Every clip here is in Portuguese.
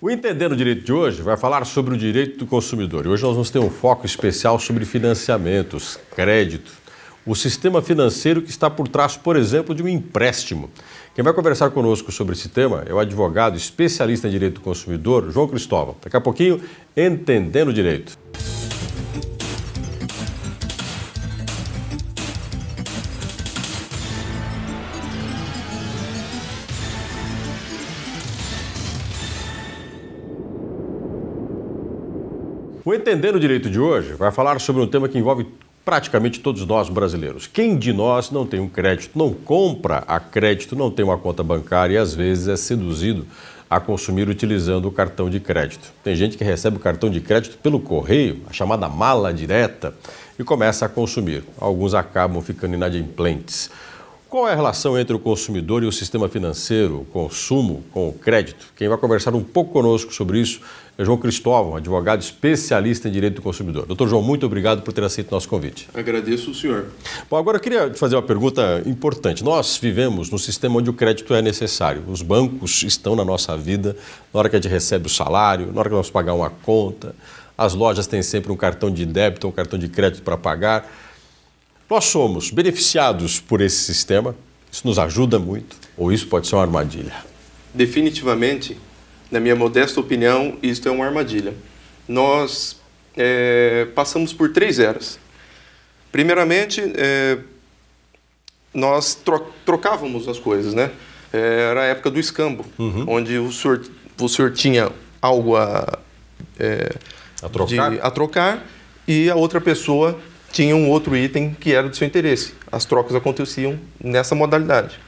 O Entendendo o Direito de hoje vai falar sobre o direito do consumidor. E hoje nós vamos ter um foco especial sobre financiamentos, crédito, o sistema financeiro que está por trás, por exemplo, de um empréstimo. Quem vai conversar conosco sobre esse tema é o advogado especialista em direito do consumidor, João Cristóvão. Daqui a pouquinho, Entendendo o Direito. Entendendo o Direito de hoje vai falar sobre um tema que envolve praticamente todos nós brasileiros. Quem de nós não tem um crédito, não compra a crédito, não tem uma conta bancária e às vezes é seduzido a consumir utilizando o cartão de crédito. Tem gente que recebe o cartão de crédito pelo correio, a chamada mala direta, e começa a consumir. Alguns acabam ficando inadimplentes. Qual é a relação entre o consumidor e o sistema financeiro, o consumo com o crédito? Quem vai conversar um pouco conosco sobre isso é João Cristóvão, advogado especialista em direito do consumidor. Doutor João, muito obrigado por ter aceito nosso convite. Agradeço o senhor. Bom, agora eu queria fazer uma pergunta importante. Nós vivemos num sistema onde o crédito é necessário. Os bancos estão na nossa vida na hora que a gente recebe o salário, na hora que nós pagar uma conta. As lojas têm sempre um cartão de débito ou um cartão de crédito para pagar. Nós somos beneficiados por esse sistema, isso nos ajuda muito, ou isso pode ser uma armadilha? Definitivamente, na minha modesta opinião, isso é uma armadilha. Nós é, passamos por três eras. Primeiramente, é, nós tro trocávamos as coisas, né? É, era a época do escambo, uhum. onde o senhor, o senhor tinha algo a, é, a, trocar. De, a trocar e a outra pessoa tinha um outro item que era do seu interesse. As trocas aconteciam nessa modalidade.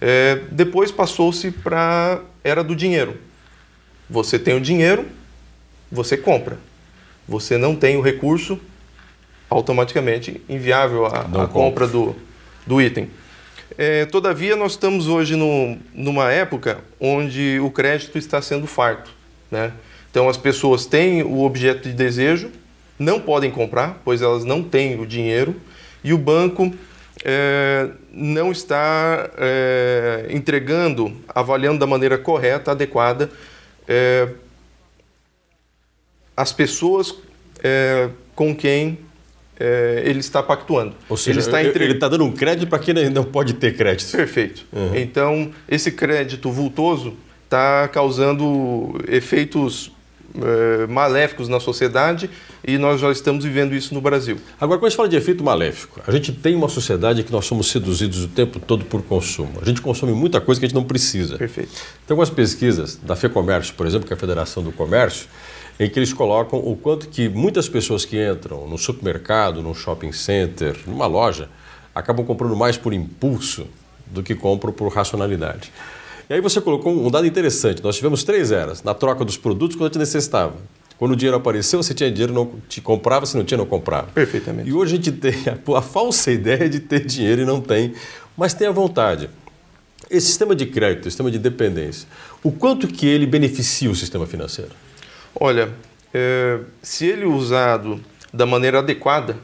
É, depois passou-se para era do dinheiro. Você tem o dinheiro, você compra. Você não tem o recurso, automaticamente inviável a, a compra do, do item. É, todavia, nós estamos hoje no, numa época onde o crédito está sendo farto. Né? Então, as pessoas têm o objeto de desejo, não podem comprar, pois elas não têm o dinheiro, e o banco é, não está é, entregando, avaliando da maneira correta, adequada, é, as pessoas é, com quem é, ele está pactuando. Ou seja, ele está, entre... ele está dando um crédito para quem não pode ter crédito. Perfeito. Uhum. Então, esse crédito vultoso está causando efeitos eh, maléficos na sociedade e nós já estamos vivendo isso no Brasil. Agora, quando a gente fala de efeito maléfico, a gente tem uma sociedade que nós somos seduzidos o tempo todo por consumo. A gente consome muita coisa que a gente não precisa. Perfeito. Tem algumas pesquisas da FEComércio, por exemplo, que é a Federação do Comércio, em que eles colocam o quanto que muitas pessoas que entram no supermercado, num shopping center, numa loja, acabam comprando mais por impulso do que compram por racionalidade. E aí você colocou um dado interessante. Nós tivemos três eras na troca dos produtos quando a gente necessitava. Quando o dinheiro apareceu, você tinha dinheiro, não te comprava, se não tinha, não comprava. Perfeitamente. E hoje a gente tem a, a falsa ideia de ter dinheiro e não tem, mas tem a vontade. Esse sistema de crédito, sistema de dependência, o quanto que ele beneficia o sistema financeiro? Olha, é, se ele é usado da maneira adequada,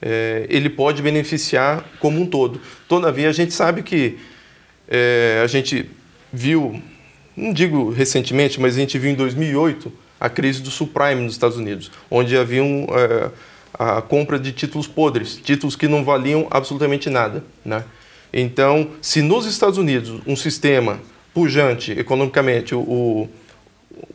é, ele pode beneficiar como um todo. Todavia, a gente sabe que é, a gente viu, não digo recentemente, mas a gente viu em 2008 a crise do subprime nos Estados Unidos, onde havia um, é, a compra de títulos podres, títulos que não valiam absolutamente nada. Né? Então, se nos Estados Unidos um sistema pujante economicamente, o,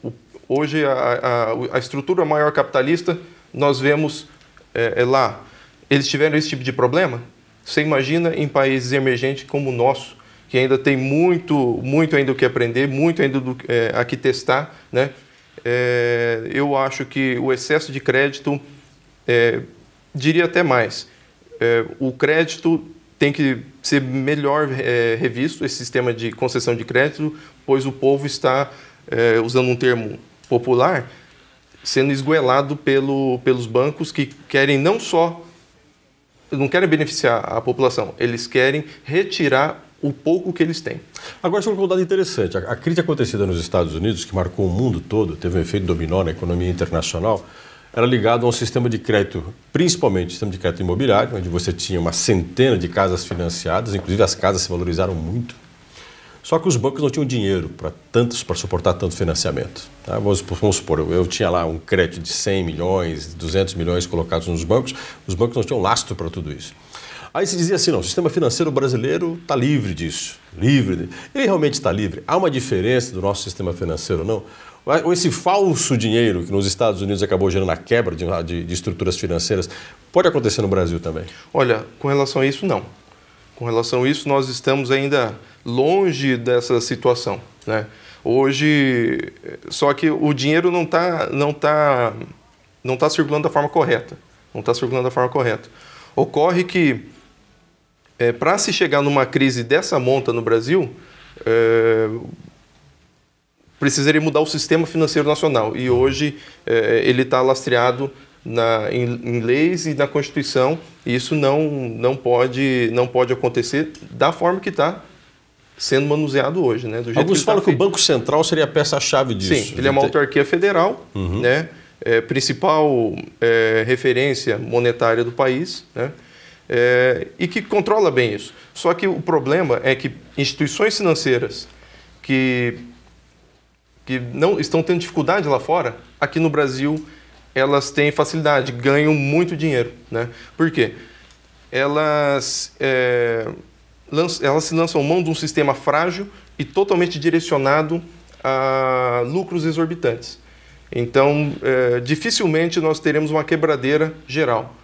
o hoje a, a, a, estrutura maior capitalista, nós vemos é, é lá, eles tiveram esse tipo de problema? Você imagina em países emergentes como o nosso, que ainda tem muito, muito ainda o que aprender, muito ainda do, é, a que testar, né? É, eu acho que o excesso de crédito, é, diria até mais, é, o crédito tem que ser melhor é, revisto, esse sistema de concessão de crédito, pois o povo está, é, usando um termo popular, sendo esguelado pelo, pelos bancos que querem não só não querem beneficiar a população, eles querem retirar o pouco que eles têm. Agora, você uma um dado interessante. A, a crise acontecida nos Estados Unidos, que marcou o mundo todo, teve um efeito dominó na economia internacional, era ligado a um sistema de crédito, principalmente sistema de crédito imobiliário, onde você tinha uma centena de casas financiadas, inclusive as casas se valorizaram muito. Só que os bancos não tinham dinheiro para tantos para suportar tanto financiamento. Tá? Vamos, vamos, supor, eu, eu, tinha lá um crédito de 100 milhões, 200 milhões colocados nos bancos, os bancos não tinham lastro para tudo isso. Aí se dizia assim: não, o sistema financeiro brasileiro está livre disso, livre. Ele realmente está livre. Há uma diferença do nosso sistema financeiro, não? Ou esse falso dinheiro que nos Estados Unidos acabou gerando a quebra de, de, de estruturas financeiras pode acontecer no Brasil também? Olha, com relação a isso, não. Com relação a isso, nós estamos ainda longe dessa situação. Né? Hoje, só que o dinheiro não está não tá, não tá circulando da forma correta. Não está circulando da forma correta. Ocorre que é, para se chegar numa crise dessa monta no Brasil, é, precisaria mudar o sistema financeiro nacional. E hoje é, ele está lastreado na, em, em, leis e na Constituição. E isso não, não, pode, não pode acontecer da forma que está sendo manuseado hoje. Né? Do jeito Alguns que falam tá que feito. o Banco Central seria a peça-chave disso. Sim, ele é uma autarquia federal, uhum. né? É, principal é, referência monetária do país, né? é, e que controla bem isso. Só que o problema é que instituições financeiras que, que não estão tendo dificuldade lá fora, aqui no Brasil elas têm facilidade, ganham muito dinheiro. Né? Por quê? Elas, é, elas se lançam mão de um sistema frágil e totalmente direcionado a lucros exorbitantes. Então, é, dificilmente nós teremos uma quebradeira geral.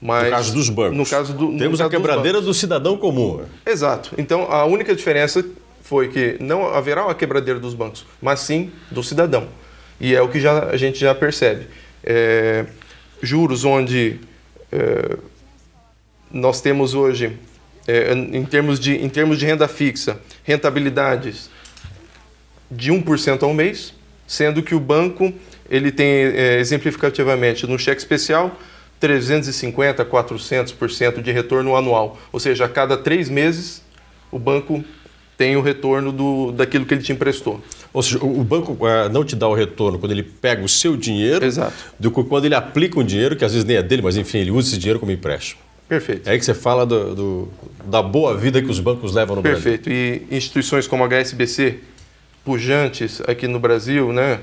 Mas, no caso dos bancos. No caso do, Temos a quebradeira do cidadão comum. Exato. Então, a única diferença foi que não haverá uma quebradeira dos bancos, mas sim do cidadão. E é o que já, a gente já percebe. É, juros onde é, nós temos hoje, é, em, termos de, em termos de renda fixa, rentabilidades de 1% ao mês, sendo que o banco ele tem é, exemplificativamente no cheque especial 350 a 400% de retorno anual. Ou seja, a cada três meses o banco tem o retorno do, daquilo que ele te emprestou. Ou seja, o banco eh, não te dá o retorno quando ele pega o seu dinheiro Exato. do que quando ele aplica um dinheiro, que às vezes nem é dele, mas enfim, ele usa esse dinheiro como empréstimo. Perfeito. É aí que você fala do, do, da boa vida que os bancos levam no Perfeito. Brasil. Perfeito. E instituições como a HSBC, pujantes aqui no Brasil, né?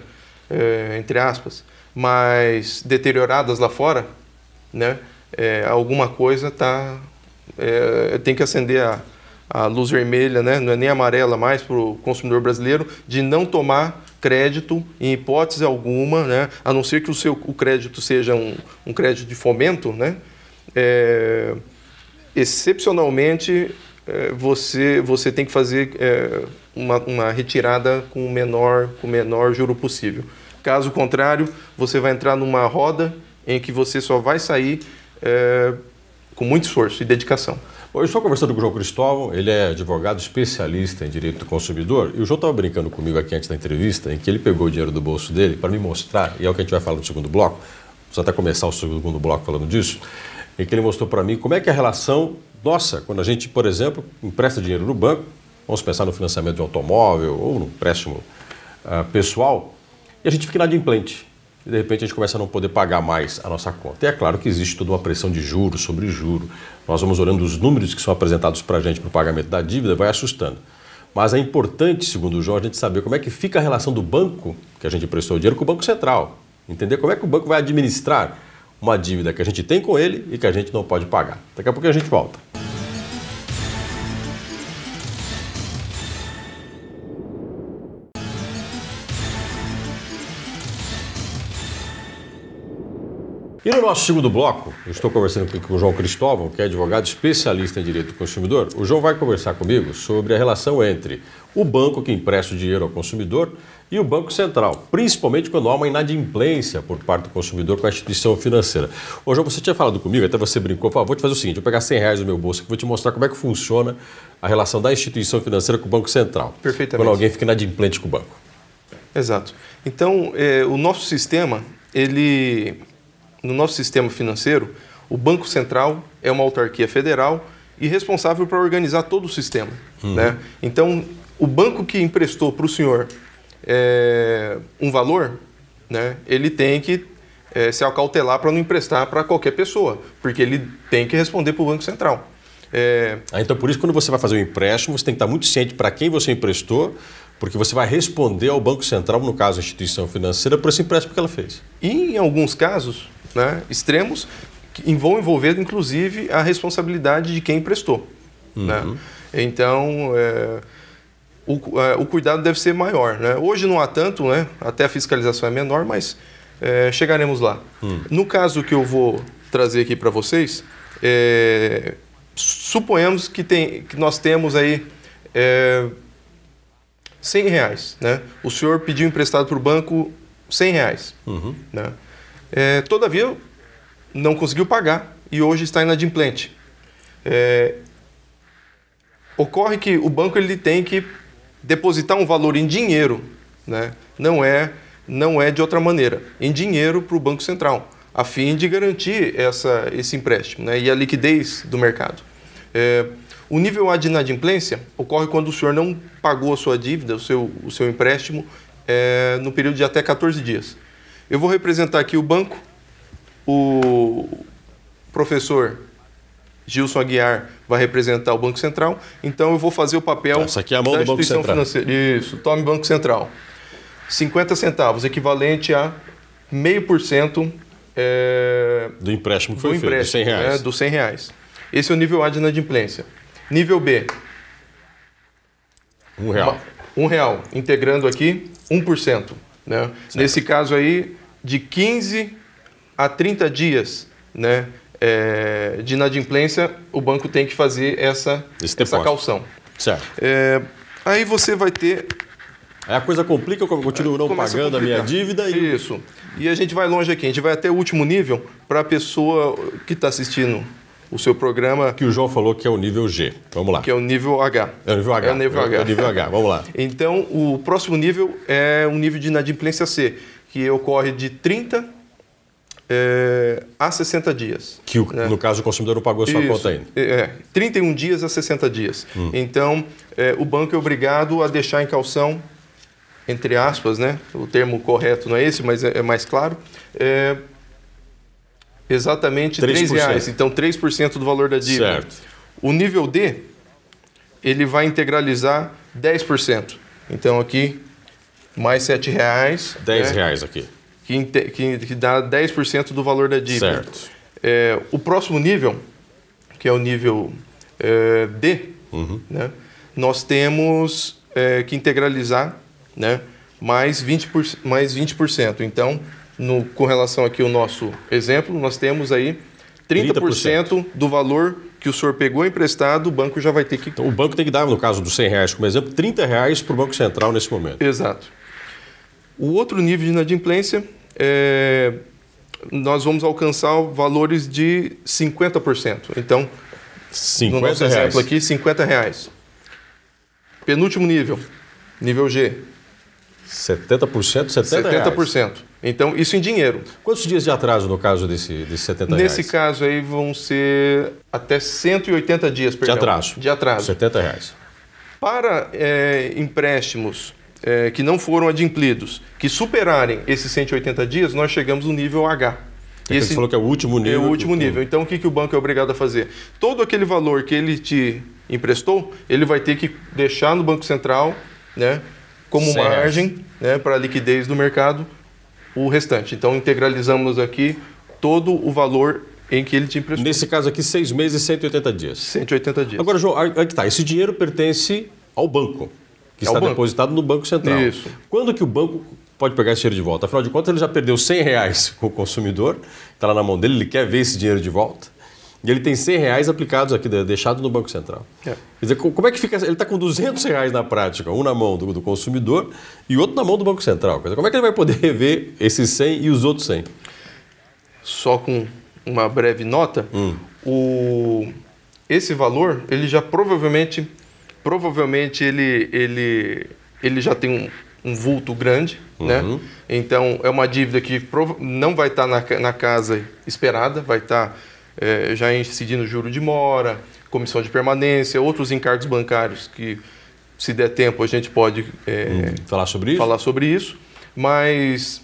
É, entre aspas, mas deterioradas lá fora, né? É, alguma coisa tá é, tem que acender a, a luz vermelha, né? Não é nem amarela mais para o consumidor brasileiro de não tomar crédito em hipótese alguma, né? A não ser que o seu o crédito seja um, um crédito de fomento, né? É, excepcionalmente é, você você tem que fazer é, uma, uma, retirada com o menor com o menor juro possível. Caso contrário, você vai entrar numa roda em que você só vai sair é, com muito esforço e dedicação. Bom, eu estou conversando com o João Cristóvão, ele é advogado especialista em direito do consumidor, e o João estava brincando comigo aqui antes da entrevista, em que ele pegou o dinheiro do bolso dele para me mostrar, e é o que a gente vai falar no segundo bloco, vamos até começar o segundo bloco falando disso, em que ele mostrou para mim como é que é a relação nossa, quando a gente, por exemplo, empresta dinheiro no banco, vamos pensar no financiamento de um automóvel ou no empréstimo uh, pessoal, e a gente fica inadimplente e de repente a gente começa a não poder pagar mais a nossa conta. E é claro que existe toda uma pressão de juros sobre juro. Nós vamos olhando os números que são apresentados para a gente para o pagamento da dívida, vai assustando. Mas é importante, segundo o João, a gente saber como é que fica a relação do banco que a gente prestou o dinheiro com o Banco Central. Entender como é que o banco vai administrar uma dívida que a gente tem com ele e que a gente não pode pagar. Daqui a pouco a gente volta. E no nosso segundo bloco, eu estou conversando com o João Cristóvão, que é advogado especialista em direito do consumidor. O João vai conversar comigo sobre a relação entre o banco que empresta o dinheiro ao consumidor e o Banco Central, principalmente quando há uma inadimplência por parte do consumidor com a instituição financeira. Ô, João, você tinha falado comigo, até você brincou, falou, vou te fazer o seguinte, vou pegar 100 reais do meu bolso e vou te mostrar como é que funciona a relação da instituição financeira com o Banco Central. Perfeitamente. Quando alguém fica inadimplente com o banco. Exato. Então, eh, o nosso sistema, ele no nosso sistema financeiro, o Banco Central é uma autarquia federal e responsável para organizar todo o sistema. Uhum. Né? Então, o banco que emprestou para o senhor é, um valor, né, ele tem que é, se acautelar para não emprestar para qualquer pessoa, porque ele tem que responder para o Banco Central. É... Ah, então, por isso, quando você vai fazer um empréstimo, você tem que estar muito ciente para quem você emprestou, porque você vai responder ao Banco Central, no caso, a instituição financeira, por esse empréstimo que ela fez. E, em alguns casos, né, extremos, que vão envolver, inclusive, a responsabilidade de quem prestou. Né. Uhum. Né? Então, é, o, é, o, cuidado deve ser maior. Né? Hoje não há tanto, né? até a fiscalização é menor, mas é, chegaremos lá. Hum. No caso que eu vou trazer aqui para vocês, é, suponhamos que, tem, que nós temos aí é, 100 reais. Né? O senhor pediu emprestado para o banco 100 reais. Uhum. Né? É, todavia, não conseguiu pagar e hoje está inadimplente. É, ocorre que o banco ele tem que depositar um valor em dinheiro, né? não, é, não é de outra maneira, em dinheiro para o Banco Central, a fim de garantir essa, esse empréstimo né? e a liquidez do mercado. É, o nível A de inadimplência ocorre quando o senhor não pagou a sua dívida, o seu, o seu empréstimo, é, no período de até 14 dias. Eu vou representar aqui o banco, o professor Gilson Aguiar vai representar o Banco Central, então eu vou fazer o papel Essa aqui é a mão da do Banco Central. financeira. Isso, tome Banco Central. 50 centavos, equivalente a 0,5% por é, do empréstimo que foi do feito, de 100 reais. É, dos 100 reais. Esse é o nível A de inadimplência. Nível B. Um real. Uma, um real, integrando aqui 1%. Né? Nesse caso aí, de 15 a 30 dias né, é, de inadimplência, o banco tem que fazer essa, essa calção. Certo. É, aí você vai ter. Aí a coisa complica, eu continuo não pagando a, a, minha dívida. E... Isso. E a gente vai longe aqui, a gente vai até o último nível para a pessoa que está assistindo o seu programa. Que o João falou que é o nível G. Vamos lá. Que é o nível H. É o nível H. É o nível H. É o nível H. Vamos lá. Então, o próximo nível é um nível de inadimplência C, que ocorre de 30 é, eh, a 60 dias. Que, o, né? no caso, o consumidor não pagou a sua Isso, conta ainda. É, 31 é. dias a 60 dias. Hum. Então, é, o banco é obrigado a deixar em calção, entre aspas, né? O termo correto não é esse, mas é, é mais claro. É, Exatamente 3%. reais. Então, 3% do valor da dívida. Certo. O nível D, ele vai integralizar 10%. Então, aqui, mais R$ reais. R$ né? reais aqui. Que, que, que dá 10% do valor da dívida. Certo. É, o próximo nível, que é o nível é, D, uhum. né? nós temos é, que integralizar né? mais, 20%, mais 20%. Então, no, com relação aqui ao nosso exemplo, nós temos aí 30%, 30%. do valor que o senhor pegou emprestado, o banco já vai ter que... Então, o banco tem que dar, no caso dos 100 reais, como exemplo, 30 reais para o Banco Central nesse momento. Exato. O outro nível de inadimplência, é... nós vamos alcançar valores de 50%. Então, 50 no nosso reais. exemplo aqui, 50 reais. Penúltimo nível, nível G. 70%, 70 70%. Então, isso em dinheiro. Quantos dias de atraso no caso desse, desse 70 reais? Nesse caso aí vão ser até 180 dias, perdão. De atraso. De atraso. 70 reais. Para é, empréstimos é, que não foram adimplidos, que superarem esses 180 dias, nós chegamos no nível H. É esse, você falou que é o último nível. É o último nível. Então, o que, que o banco é obrigado a fazer? Todo aquele valor que ele te emprestou, ele vai ter que deixar no Banco Central, né? Como certo. margem né, para a liquidez do mercado o restante. Então, integralizamos aqui todo o valor em que ele te emprestou. Nesse caso aqui, seis meses e 180 dias. 180 dias. Agora, João, aí tá. Esse dinheiro pertence ao banco, que é está depositado no Banco Central. Isso. Quando que o banco pode pegar esse dinheiro de volta? Afinal de contas, ele já perdeu 100 reais com o consumidor, está lá na mão dele, ele quer ver esse dinheiro de volta. E ele tem 100 reais aplicados aqui, deixado no Banco Central. É. Quer dizer, como é que fica? Ele está com 200 reais na prática, um na mão do, do, consumidor e outro na mão do Banco Central. Quer dizer, como é que ele vai poder rever esses 100 e os outros 100? Só com uma breve nota, hum. o, esse valor, ele já provavelmente, provavelmente ele, ele, ele já tem um, um vulto grande, né? uhum. né? Então é uma dívida que não vai estar tá na, na, casa esperada, vai estar tá é, já incidindo juro de mora, comissão de permanência, outros encargos bancários que, se der tempo, a gente pode é, hum, falar, sobre isso? falar sobre isso. Mas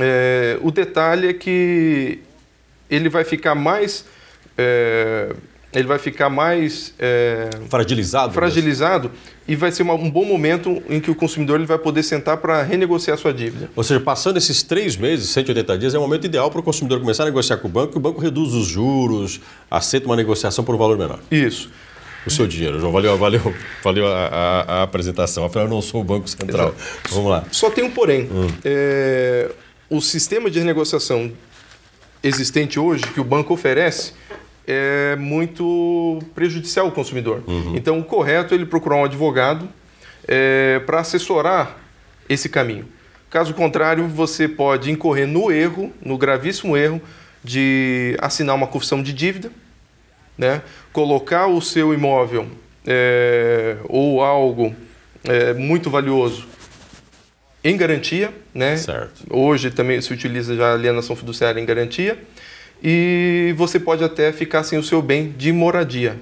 é, o detalhe é que ele vai ficar mais é, ele vai ficar mais é, fragilizado, né? fragilizado e vai ser uma, um bom momento em que o consumidor ele vai poder sentar para renegociar sua dívida. Ou seja, passando esses três meses, 180 dias, é o momento ideal para o consumidor começar a negociar com o banco, que o banco reduz os juros, aceita uma negociação por um valor menor. Isso. O seu dinheiro, João. Valeu, valeu, valeu a, a, a apresentação. Afinal, eu não sou o Banco Central. Exato. Vamos lá. Só tem um porém. Hum. É, o sistema de renegociação existente hoje, que o banco oferece, é muito prejudicial ao consumidor. Uhum. Então, o correto é ele procurar um advogado é, para assessorar esse caminho. Caso contrário, você pode incorrer no erro, no gravíssimo erro, de assinar uma confissão de dívida, né? colocar o seu imóvel é, ou algo é, muito valioso em garantia. Né? Certo. Hoje também se utiliza já a alienação fiduciária em garantia e você pode até ficar sem o seu bem de moradia.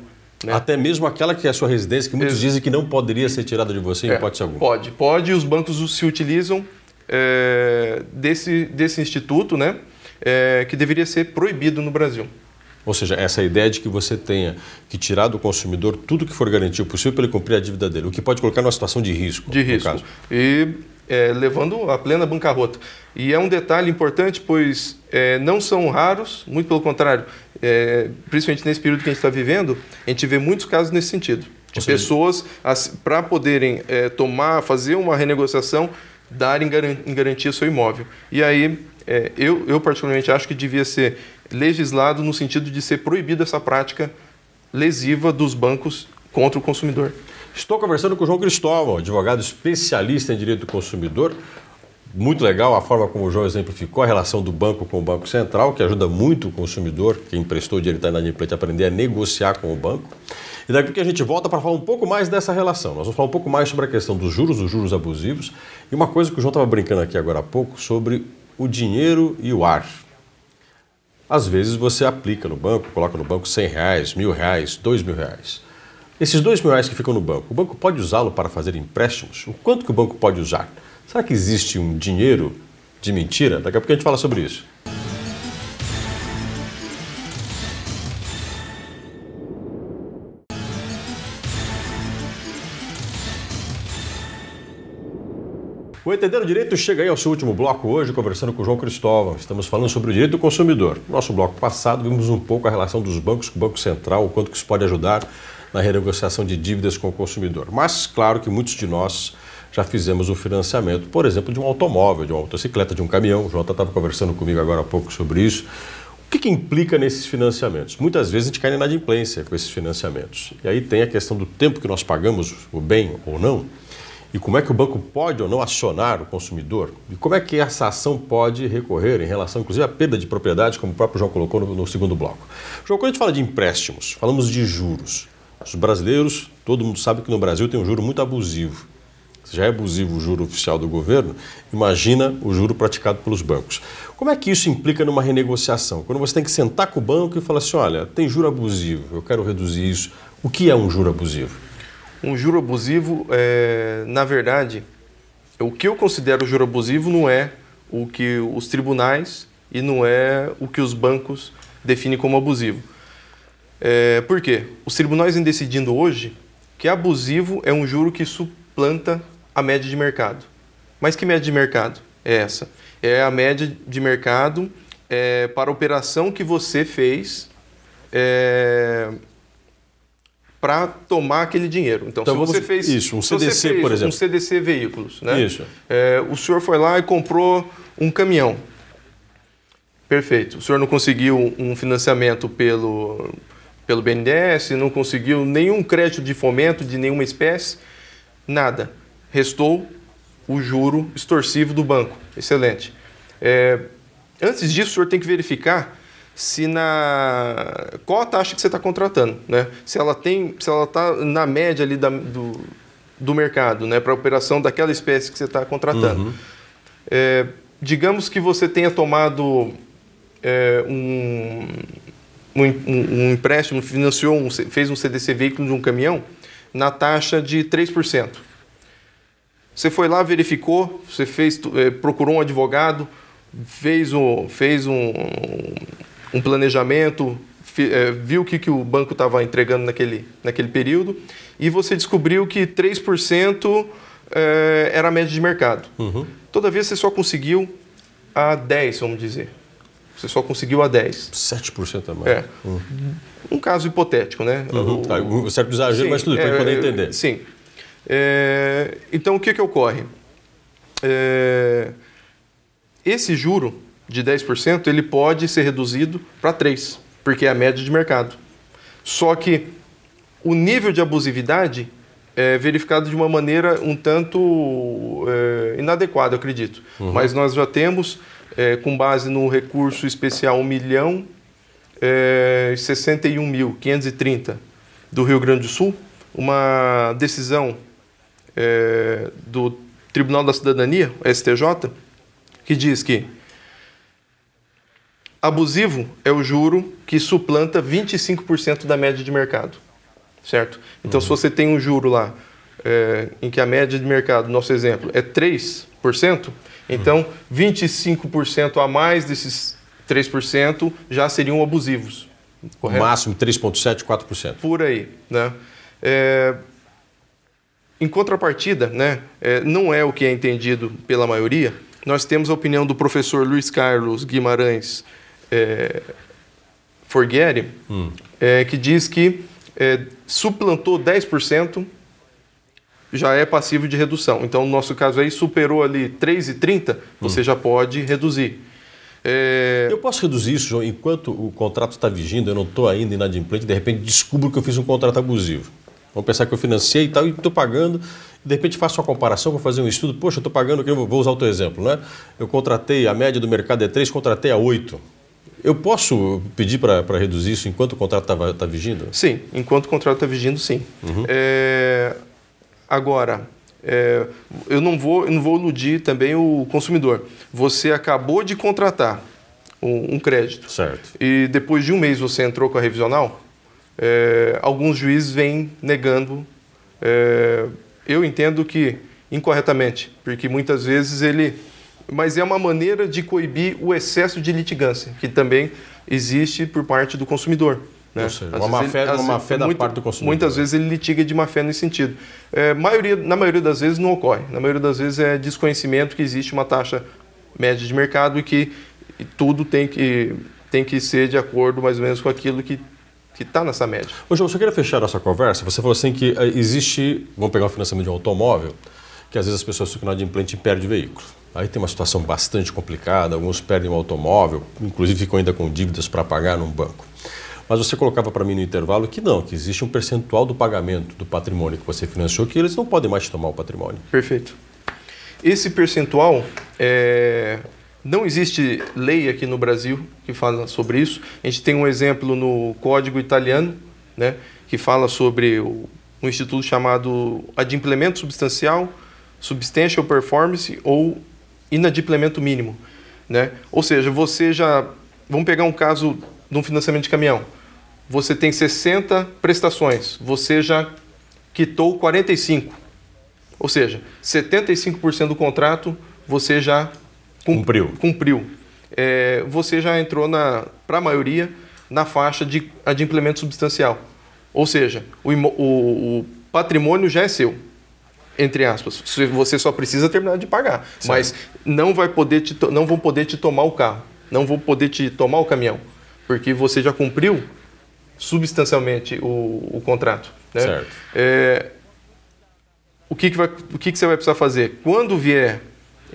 Né? Até mesmo aquela que é a sua residência, que muitos Ex dizem que não poderia ser tirada de você, é, pode ser alguma. Pode, pode. Os bancos se utilizam é, desse, desse instituto, né? É, que deveria ser proibido no Brasil. Ou seja, essa ideia de que você tenha que tirar do consumidor tudo que for garantido possível para ele cumprir a dívida dele, o que pode colocar numa situação de risco. De risco. Caso. E é, levando à plena bancarrota. E é um detalhe importante, pois é, não são raros, muito pelo contrário, é, principalmente nesse período que a gente está vivendo, a gente vê muitos casos nesse sentido. De pessoas, para poderem é, tomar, fazer uma renegociação, darem em garantia seu imóvel. E aí, é, eu, eu particularmente acho que devia ser legislado no sentido de ser proibida essa prática lesiva dos bancos contra o consumidor. Estou conversando com o João Cristóvão, advogado especialista em direito do consumidor. Muito legal a forma como o João exemplificou a relação do banco com o Banco Central, que ajuda muito o consumidor que emprestou dinheiro está inadimplente a aprender a negociar com o banco. E daqui que a gente volta para falar um pouco mais dessa relação. Nós vamos falar um pouco mais sobre a questão dos juros, dos juros abusivos, e uma coisa que o João estava brincando aqui agora há pouco sobre o dinheiro e o ar. Às vezes você aplica no banco, coloca no banco 100 reais, mil reais, dois mil reais. Esses dois mil reais que ficam no banco, o banco pode usá-lo para fazer empréstimos? O quanto que o banco pode usar? Será que existe um dinheiro de mentira? Daqui a pouco a gente fala sobre isso. O o Direito chega aí ao seu último bloco hoje, conversando com o João Cristóvão. Estamos falando sobre o direito do consumidor. No nosso bloco passado, vimos um pouco a relação dos bancos com o Banco Central, o quanto que isso pode ajudar na renegociação de dívidas com o consumidor. Mas, claro que muitos de nós já fizemos o financiamento, por exemplo, de um automóvel, de uma motocicleta, de um caminhão. O Jota estava conversando comigo agora há pouco sobre isso. O que, que, implica nesses financiamentos? Muitas vezes a gente cai na inadimplência com esses financiamentos. E aí tem a questão do tempo que nós pagamos o bem ou não, e como é que o banco pode ou não acionar o consumidor, e como é que essa ação pode recorrer em relação, inclusive, à perda de propriedade, como o próprio João colocou no, no segundo bloco. João, quando a gente fala de empréstimos, falamos de juros. Os brasileiros, todo mundo sabe que no Brasil tem um juro muito abusivo. Se já é abusivo o juro oficial do governo, imagina o juro praticado pelos bancos. Como é que isso implica numa renegociação? Quando você tem que sentar com o banco e falar assim: olha, tem juro abusivo, eu quero reduzir isso. O que é um juro abusivo? Um juro abusivo, é, na verdade, o que eu considero juro abusivo não é o que os tribunais e não é o que os bancos definem como abusivo. É, por quê? Os tribunais vêm decidindo hoje que abusivo é um juro que suplanta a média de mercado. Mas que média de mercado é essa? É a média de mercado é, para a operação que você fez é, para tomar aquele dinheiro. Então, então se você, você, fez. Isso, um CDC, por exemplo. Um CDC veículos. Né? Isso. É, o senhor foi lá e comprou um caminhão. Perfeito. O senhor não conseguiu um financiamento pelo pelo BNDES, não conseguiu nenhum crédito de fomento de nenhuma espécie, nada. Restou o juro extorsivo do banco. Excelente. É, antes disso, o senhor tem que verificar se na qual a taxa que você está contratando, né? Se ela tem, se ela está na média ali da, do, do mercado, né? Para operação daquela espécie que você está contratando. Uhum. É, digamos que você tenha tomado é, um um, um, empréstimo, financiou, um, fez um CDC veículo de um caminhão na taxa de 3%. Você foi lá, verificou, você fez, eh, procurou um advogado, fez um, fez um, um planejamento, eh, viu o que, que o banco estava entregando naquele, naquele período e você descobriu que 3% é, eh, era a média de mercado. Uhum. Todavia, você só conseguiu a 10, vamos dizer. Você só conseguiu a 10. 7% a mais. É. Uhum. Um caso hipotético, né? Uhum. O, tá, um certo exagero, sim, mas tudo, é, para poder entender. Sim. É, então, o que, que ocorre? É, esse juro de 10% ele pode ser reduzido para 3%, porque é a média de mercado. Só que o nível de abusividade é verificado de uma maneira um tanto é, inadequada, acredito. Uhum. Mas nós já temos é, com base no recurso especial 1 milhão é, 61.530 do Rio Grande do Sul, uma decisão é, do Tribunal da Cidadania, STJ, que diz que abusivo é o juro que suplanta 25% da média de mercado, certo? Então, uhum. se você tem um juro lá é, em que a média de mercado, nosso exemplo, é 3%, então hum. 25% a mais desses 3% já seriam abusivos. Correto? Máximo 3,7%, 4%. Por aí. Né? É, em contrapartida, né, é, não é o que é entendido pela maioria. Nós temos a opinião do professor Luiz Carlos Guimarães é, Forgueri, hum. é, que diz que é, suplantou 10% já é passivo de redução. Então, no nosso caso aí, superou ali 3,30, você hum. já pode reduzir. É... Eu posso reduzir isso, João, enquanto o contrato está vigindo, eu não estou ainda inadimplente, de repente descubro que eu fiz um contrato abusivo. Vamos pensar que eu financiei e tal, e estou pagando, de repente faço uma comparação, vou fazer um estudo, poxa, eu estou pagando, eu vou usar o teu exemplo, né? Eu contratei, a média do mercado é 3, contratei a 8. Eu posso pedir para reduzir isso enquanto o contrato está tá vigindo? Sim, enquanto o contrato está vigindo, sim. Uhum. É... Agora, é, eu, não vou, não vou iludir também o consumidor. Você acabou de contratar um, um crédito. Certo. E depois de um mês você entrou com a revisional, é, alguns juízes vêm negando. É, eu entendo que incorretamente, porque muitas vezes ele. Mas é uma maneira de coibir o excesso de litigância, que também existe por parte do consumidor. Né? Ou seja, uma má fé, ele, uma fé é da muito, parte do consumidor. Muitas né? vezes ele litiga de má fé nesse sentido. É, maioria, na maioria das vezes não ocorre. Na maioria das vezes é desconhecimento que existe uma taxa média de mercado e que e tudo tem que, tem que ser de acordo mais ou menos com aquilo que que está nessa média. Ô, João, eu só queria fechar essa conversa. Você falou assim que eh, existe, vamos pegar o financiamento de um automóvel, que às vezes as pessoas ficam de implante e perdem veículo. Aí tem uma situação bastante complicada, alguns perdem o um automóvel, inclusive ficam ainda com dívidas para pagar num banco. Mas você colocava para mim no intervalo que não, que existe um percentual do pagamento do patrimônio que você financiou que eles não podem mais tomar o patrimônio. Perfeito. Esse percentual é... Não existe lei aqui no Brasil que fala sobre isso. A gente tem um exemplo no Código Italiano, né, que fala sobre um instituto chamado adimplemento substancial, substantial performance ou inadimplemento mínimo. Né? Ou seja, você já. Vamos pegar um caso de um financiamento de caminhão você tem 60 prestações, você já quitou 45. Ou seja, 75% do contrato você já cumpriu. cumpriu. É, você já entrou, para a maioria, na faixa de, adimplemento substancial. Ou seja, o, o, o, patrimônio já é seu, entre aspas. Você só precisa terminar de pagar. Mas não, vai poder te, não vão poder te tomar o carro, não vão poder te tomar o caminhão, porque você já cumpriu substancialmente o, o contrato. Né? Certo. É, o que, que, vai, o que, que você vai precisar fazer? Quando vier,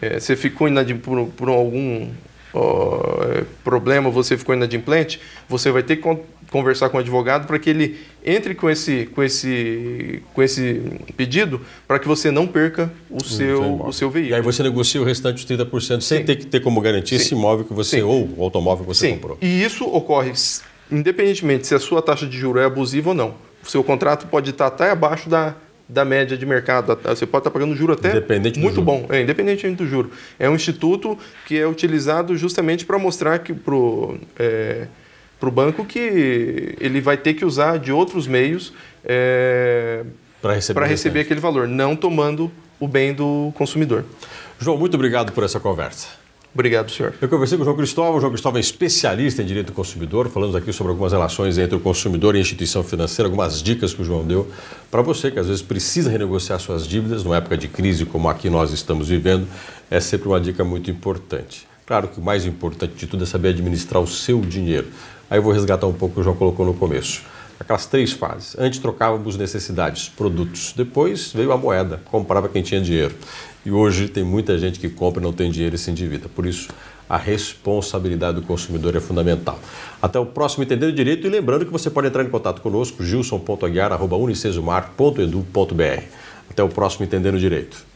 é, você ficou inadimplente por, por algum ó, problema, você ficou inadimplente, você vai ter que con conversar com o advogado para que ele entre com esse, com esse, com esse pedido para que você não perca o hum, seu, então é o seu veículo. E aí você negocia o restante dos 30% sem Sim. ter que ter como garantia Sim. esse imóvel que você Sim. ou o automóvel que você comprou. E isso ocorre independentemente se a sua taxa de juro é abusiva ou não. O seu contrato pode estar até abaixo da, da média de mercado. Tá? Você pode estar pagando juro até muito juro. bom, é, independentemente do juro. É um instituto que é utilizado justamente para mostrar que para o é, banco que ele vai ter que usar de outros meios é, para receber, receber aquele valor, não tomando o bem do consumidor. João, muito obrigado por essa conversa. Obrigado, senhor. Eu conversei com o João Cristóvão. O João Cristóvão é especialista em direito do consumidor. Falamos aqui sobre algumas relações entre o consumidor e a instituição financeira, algumas dicas que o João deu para você que às vezes precisa renegociar suas dívidas numa época de crise como a que nós estamos vivendo. É sempre uma dica muito importante. Claro que o mais importante de tudo é saber administrar o seu dinheiro. Aí eu vou resgatar um pouco o que o João colocou no começo aquelas três fases. Antes trocávamos necessidades, produtos. Depois veio a moeda, comprava quem tinha dinheiro. E hoje tem muita gente que compra e não tem dinheiro e se endivida. Por isso, a responsabilidade do consumidor é fundamental. Até o próximo Entendendo Direito e lembrando que você pode entrar em contato conosco, gilson.aguiar.unicesumar.edu.br. Até o próximo Entendendo Direito.